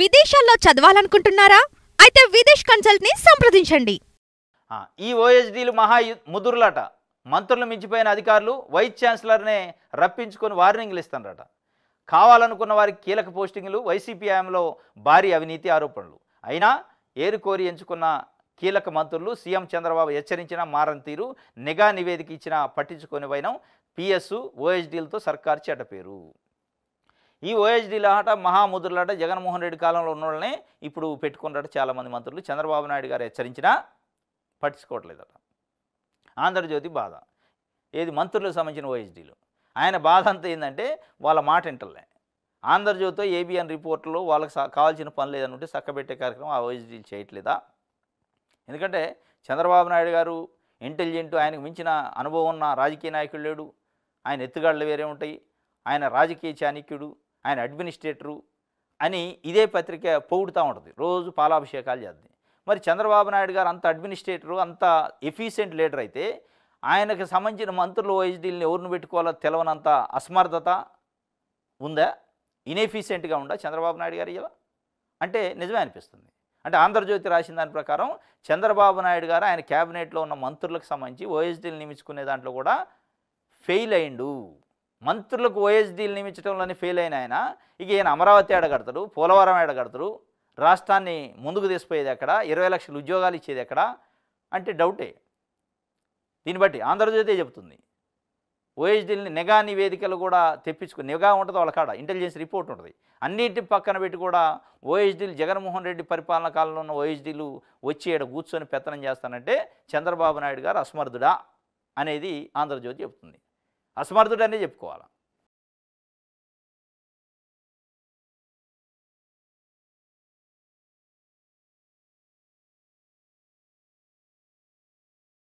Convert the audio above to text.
విదేశాల్లో చదవాలనుకుంటున్నారా అయితే విదేశ్ కన్సల్ట్ ని సంప్రదించండి ఈ ఓఎస్డీలు మహా ముదురులట మంత్రులు మించిపోయిన అధికారులు వైస్ ఛాన్సలర్నే రప్పించుకొని వార్నింగ్లు ఇస్తారట కావాలనుకున్న వారికి కీలక పోస్టింగ్లు వైసీపీ హయాంలో భారీ అవినీతి ఆరోపణలు అయినా ఏరుకోరి ఎంచుకున్న కీలక మంత్రులు సీఎం చంద్రబాబు హెచ్చరించిన మారని తీరు నిఘా నివేదిక ఇచ్చిన పట్టించుకొని వైనం పిఎస్ ఓఎస్డీలతో సర్కార్ చెడ్డ పేరు ఈ ఓఎస్డీలాట మహాముద్రలాట జగన్మోహన్ రెడ్డి కాలంలో ఉన్న వాళ్ళని ఇప్పుడు పెట్టుకున్నట చాలామంది మంత్రులు చంద్రబాబు నాయుడు గారు హెచ్చరించినా పట్టించుకోవట్లేదట ఆంధ్రజ్యోతి బాధ ఏది మంత్రులకు సంబంధించిన ఓఎస్డీలు ఆయన బాధ అంతా ఏంటంటే వాళ్ళ మాట వింటలే ఆంధ్రజ్యోతితో ఏబిఎన్ రిపోర్ట్లో వాళ్ళకి కావాల్సిన పని లేదనుంటే చక్కబెట్టే కార్యక్రమం ఆ ఓఎస్డీలు చేయట్లేదా ఎందుకంటే చంద్రబాబు నాయుడు గారు ఇంటెలిజెంట్ ఆయనకు మించిన అనుభవం ఉన్న రాజకీయ నాయకుడు లేడు ఆయన ఎత్తుగాళ్ళు వేరే ఉంటాయి ఆయన రాజకీయ చాణిక్యుడు ఆయన అడ్మినిస్ట్రేటరు అని ఇదే పత్రిక పొగుడుతూ ఉంటుంది రోజు పాలాభిషేకాలు చేద్ది మరి చంద్రబాబు నాయుడు గారు అంత అడ్మినిస్ట్రేటరు అంత ఎఫిషియెంట్ లీడర్ అయితే ఆయనకు సంబంధించిన మంత్రులు ఓఎస్డీలని ఎవరిని పెట్టుకోవాలో తెలవనంత అసమర్థత ఉందా ఇన్ఎఫిషియెంట్గా ఉందా చంద్రబాబు నాయుడు గారు ఇలా అంటే నిజమే అనిపిస్తుంది అంటే ఆంధ్రజ్యోతి రాసిన దాని ప్రకారం చంద్రబాబు నాయుడు గారు ఆయన క్యాబినెట్లో ఉన్న మంత్రులకు సంబంధించి ఓఎస్డీలు నియమించుకునే దాంట్లో కూడా ఫెయిల్ అయిండు మంత్రులకు ఓఎస్డీలు నియమించడంలోనే ఫెయిల్ అయిన ఆయన ఇక ఈయన అమరావతి ఏడగడతాడు పోలవరం ఏడగడతాడు రాష్ట్రాన్ని ముందుకు తీసిపోయేది ఎక్కడ ఇరవై లక్షల ఉద్యోగాలు ఇచ్చేది ఎక్కడ అంటే డౌటే దీన్ని బట్టి ఆంధ్రజ్యోతి చెబుతుంది ఓఎస్డీని నిఘా నివేదికలు కూడా తెప్పించుకుని నిఘా ఉంటుంది వాళ్ళ కాడ ఇంటెలిజెన్స్ రిపోర్ట్ ఉంటుంది అన్నింటి పక్కన పెట్టి కూడా ఓఎస్డీలు జగన్మోహన్ రెడ్డి పరిపాలన కాలంలో ఉన్న ఓఎస్డీలు వచ్చి ఇక్కడ కూర్చొని పెత్తనం చేస్తానంటే చంద్రబాబు నాయుడు గారు అసమర్థుడా అనేది ఆంధ్రజ్యోతి చెబుతుంది అసమర్థుడనే చెప్పుకోవాలి